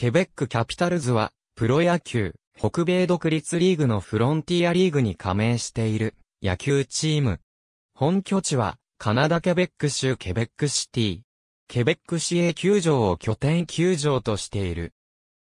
ケベックキャピタルズは、プロ野球、北米独立リーグのフロンティアリーグに加盟している、野球チーム。本拠地は、カナダケベック州ケベックシティ。ケベック市営球場を拠点球場としている。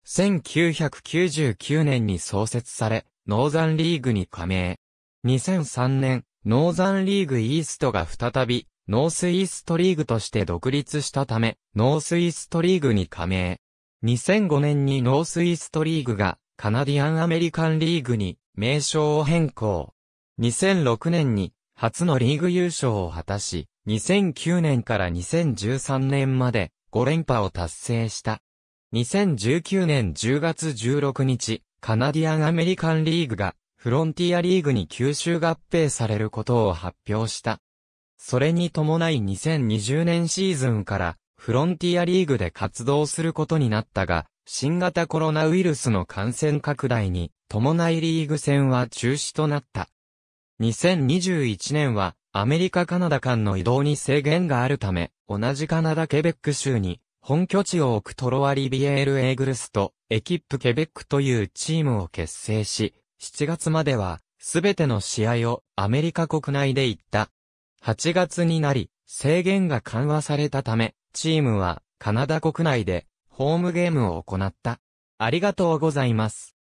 1999年に創設され、ノーザンリーグに加盟。2003年、ノーザンリーグイーストが再び、ノースイーストリーグとして独立したため、ノースイーストリーグに加盟。2005年にノースイーストリーグがカナディアンアメリカンリーグに名称を変更。2006年に初のリーグ優勝を果たし、2009年から2013年まで5連覇を達成した。2019年10月16日、カナディアンアメリカンリーグがフロンティアリーグに吸収合併されることを発表した。それに伴い2020年シーズンからフロンティアリーグで活動することになったが、新型コロナウイルスの感染拡大に伴いリーグ戦は中止となった。2021年はアメリカカナダ間の移動に制限があるため、同じカナダケベック州に本拠地を置くトロワリビエール・エーグルスとエキップ・ケベックというチームを結成し、7月まではすべての試合をアメリカ国内で行った。8月になり、制限が緩和されたため、チームはカナダ国内でホームゲームを行った。ありがとうございます。